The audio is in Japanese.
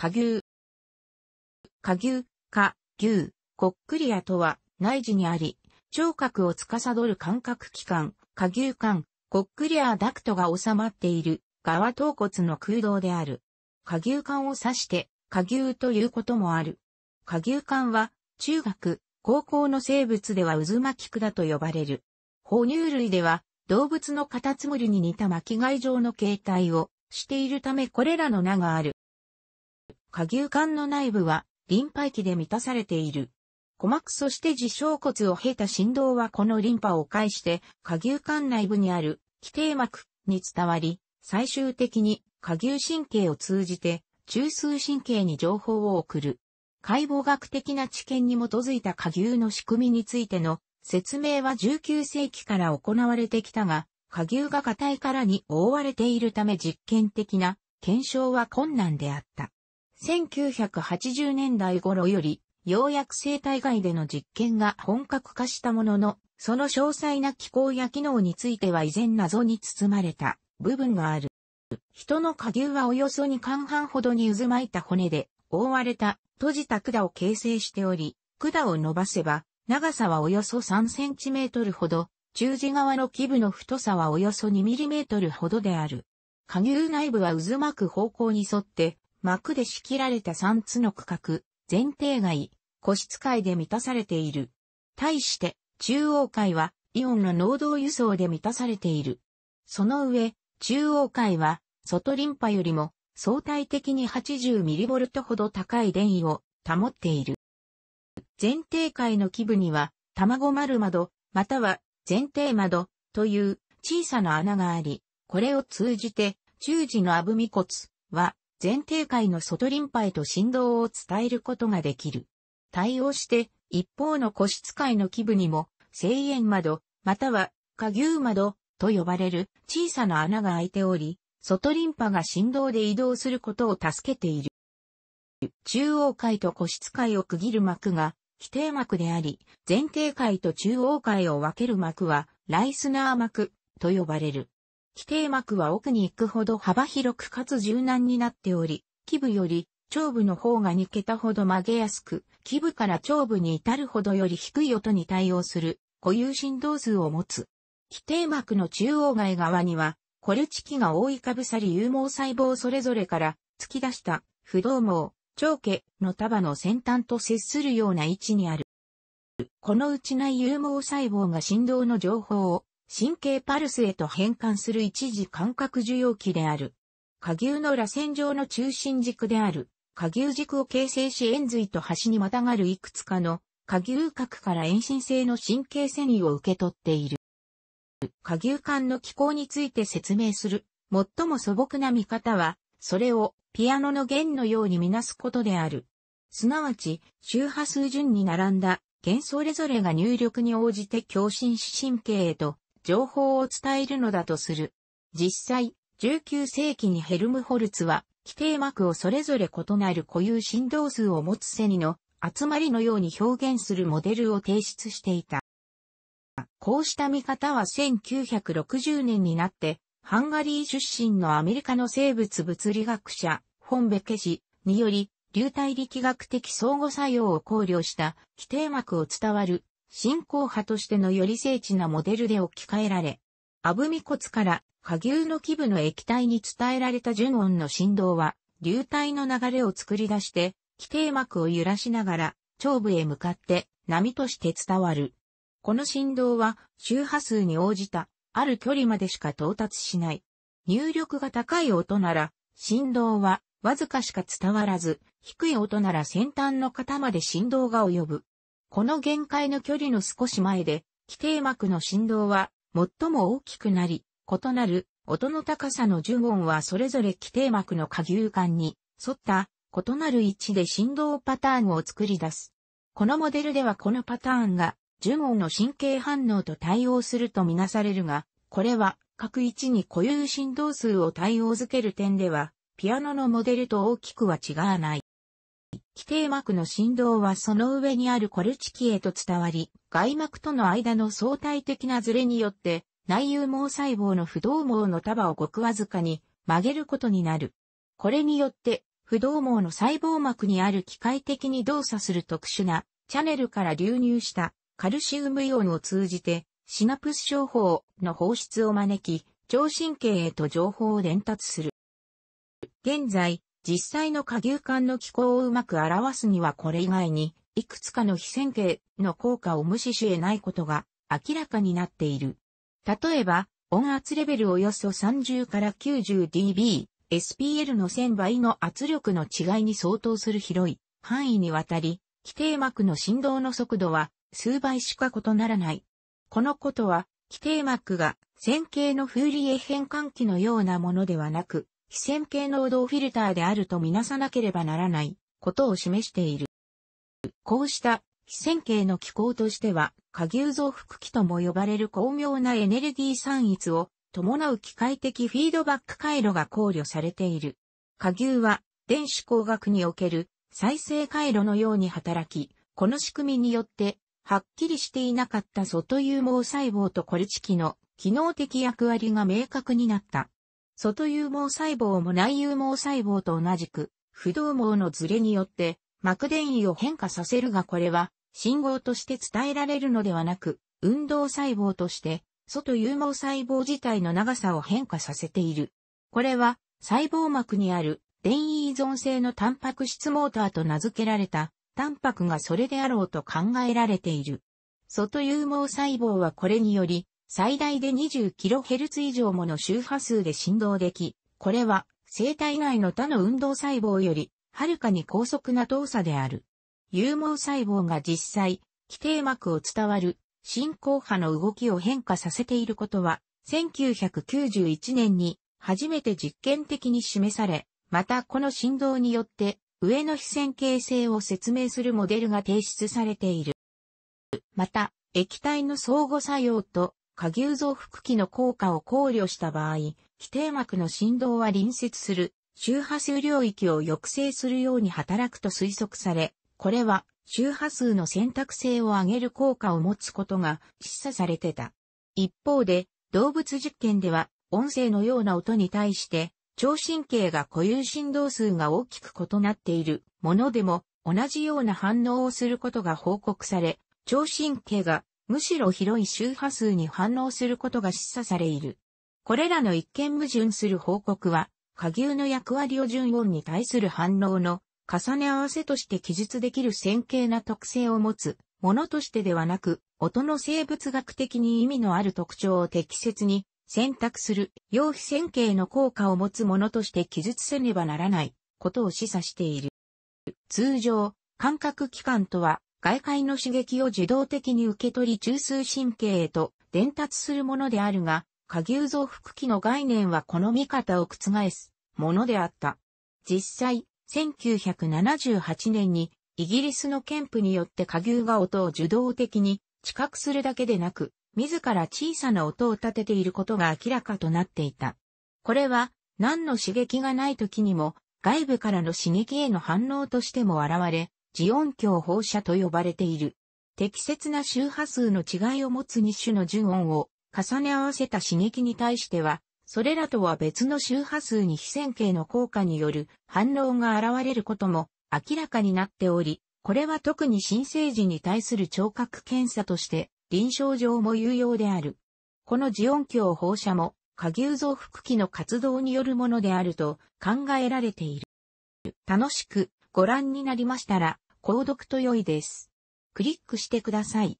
下牛。下牛、下牛、こっくりやとは内耳にあり、聴覚を司る感覚器官、下牛管、コックリアダクトが収まっている側頭骨の空洞である。下牛管を指して、下牛ということもある。下牛管は、中学、高校の生物では渦巻き管と呼ばれる。哺乳類では、動物のカタツムリに似た巻き貝状の形態をしているためこれらの名がある。下牛管の内部は、リンパ液で満たされている。鼓膜そして自傷骨を経た振動はこのリンパを介して、下牛管内部にある、規定膜に伝わり、最終的に下牛神経を通じて、中枢神経に情報を送る。解剖学的な知見に基づいた下牛の仕組みについての説明は19世紀から行われてきたが、下牛が硬い殻に覆われているため実験的な検証は困難であった。1980年代頃より、ようやく生体外での実験が本格化したものの、その詳細な機構や機能については依然謎に包まれた部分がある。人の下牛はおよそ2巻半ほどに渦巻いた骨で覆われた閉じた管を形成しており、管を伸ばせば長さはおよそ3センチメートルほど、中耳側の基部の太さはおよそ2ミリメートルほどである。下牛内部は渦巻く方向に沿って幕で仕切られた3つの区画、前提外、個室階で満たされている。対して、中央階は、イオンの濃度輸送で満たされている。その上、中央階は、外リンパよりも、相対的に 80mV ほど高い電位を保っている。前提階の基部には、卵丸窓、または前提窓という小さな穴があり、これを通じて、中耳のあぶ骨は前庭界の外リンパへと振動を伝えることができる。対応して、一方の個室界の基部にも、声炎窓、または、下牛窓、と呼ばれる小さな穴が開いており、外リンパが振動で移動することを助けている。中央界と個室界を区切る膜が、規定膜であり、前庭界と中央界を分ける膜は、ライスナー膜と呼ばれる。基底膜は奥に行くほど幅広くかつ柔軟になっており、基部より頂部の方が抜けたほど曲げやすく、基部から頂部に至るほどより低い音に対応する固有振動数を持つ。基底膜の中央外側には、コルチキが覆いかぶさり有毛細胞それぞれから突き出した不動毛、長家の束の先端と接するような位置にある。このうち内有毛細胞が振動の情報を神経パルスへと変換する一時感覚受容器である。下牛の螺旋状の中心軸である、下牛軸を形成し円髄と端にまたがるいくつかの下牛核から遠心性の神経繊維を受け取っている。下牛管の機構について説明する、最も素朴な見方は、それをピアノの弦のように見なすことである。すなわち、周波数順に並んだ、弦それぞれが入力に応じて共振し神経へと情報を伝えるのだとする。実際、19世紀にヘルムホルツは、規定膜をそれぞれ異なる固有振動数を持つセニの集まりのように表現するモデルを提出していた。こうした見方は1960年になって、ハンガリー出身のアメリカの生物物理学者、フォンベケ氏により、流体力学的相互作用を考慮した、規定膜を伝わる信仰派としてのより精緻なモデルで置き換えられ、アブミ骨から下牛の基部の液体に伝えられた純音の振動は、流体の流れを作り出して、気底膜を揺らしながら、頂部へ向かって波として伝わる。この振動は周波数に応じたある距離までしか到達しない。入力が高い音なら振動はわずかしか伝わらず、低い音なら先端の型まで振動が及ぶ。この限界の距離の少し前で、規定膜の振動は最も大きくなり、異なる音の高さの呪音はそれぞれ規定膜の下牛間に沿った異なる位置で振動パターンを作り出す。このモデルではこのパターンが呪音の神経反応と対応するとみなされるが、これは各位置に固有振動数を対応づける点では、ピアノのモデルと大きくは違わない。基底膜の振動はその上にあるコルチキへと伝わり、外膜との間の相対的なズレによって、内有毛細胞の不動毛の束をごくわずかに曲げることになる。これによって、不動毛の細胞膜にある機械的に動作する特殊なチャネルから流入したカルシウムイオンを通じて、シナプス症法の放出を招き、聴神経へと情報を伝達する。現在、実際の下牛管の気候をうまく表すにはこれ以外に、いくつかの非線形の効果を無視し得ないことが明らかになっている。例えば、音圧レベルおよそ30から 90dB、SPL の1000倍の圧力の違いに相当する広い範囲にわたり、規定膜の振動の速度は数倍しか異ならない。このことは、規定膜が線形のフーリエ変換器のようなものではなく、非線形濃度フィルターであるとみなさなければならないことを示している。こうした非線形の機構としては、下牛増幅器とも呼ばれる巧妙なエネルギー散逸を伴う機械的フィードバック回路が考慮されている。下牛は電子工学における再生回路のように働き、この仕組みによってはっきりしていなかった外有毛細胞とコルチキの機能的役割が明確になった。外有毛細胞も内有毛細胞と同じく、不動毛のズレによって、膜電位を変化させるがこれは、信号として伝えられるのではなく、運動細胞として、外有毛細胞自体の長さを変化させている。これは、細胞膜にある、電位依存性のタンパク質モーターと名付けられた、タンパクがそれであろうと考えられている。外有毛細胞はこれにより、最大で 20kHz 以上もの周波数で振動でき、これは生体内の他の運動細胞より、はるかに高速な動作である。有毛細胞が実際、基底膜を伝わる、進行波の動きを変化させていることは、1991年に初めて実験的に示され、またこの振動によって、上の非線形性を説明するモデルが提出されている。また、液体の相互作用と下牛増幅器の効果を考慮した場合、規定膜の振動は隣接する周波数領域を抑制するように働くと推測され、これは周波数の選択性を上げる効果を持つことが示唆されてた。一方で、動物実験では音声のような音に対して聴神経が固有振動数が大きく異なっているものでも同じような反応をすることが報告され、聴神経がむしろ広い周波数に反応することが示唆されいる。これらの一見矛盾する報告は、下牛の役割を順音に対する反応の重ね合わせとして記述できる線形な特性を持つものとしてではなく、音の生物学的に意味のある特徴を適切に選択する、陽非線形の効果を持つものとして記述せねばならないことを示唆している。通常、感覚器官とは外界の刺激を自動的に受け取り中枢神経へと伝達するものであるが、下牛増幅器の概念はこの見方を覆すものであった。実際、1978年にイギリスの憲法によって下牛が音を受動的に知覚するだけでなく、自ら小さな音を立てていることが明らかとなっていた。これは何の刺激がない時にも外部からの刺激への反応としても現れ、オ音鏡放射と呼ばれている。適切な周波数の違いを持つ2種の呪音を重ね合わせた刺激に対しては、それらとは別の周波数に非線形の効果による反応が現れることも明らかになっており、これは特に新生児に対する聴覚検査として臨床上も有用である。このオ音鏡放射も下牛増幅器の活動によるものであると考えられている。楽しくご覧になりましたら購読と良いです。クリックしてください。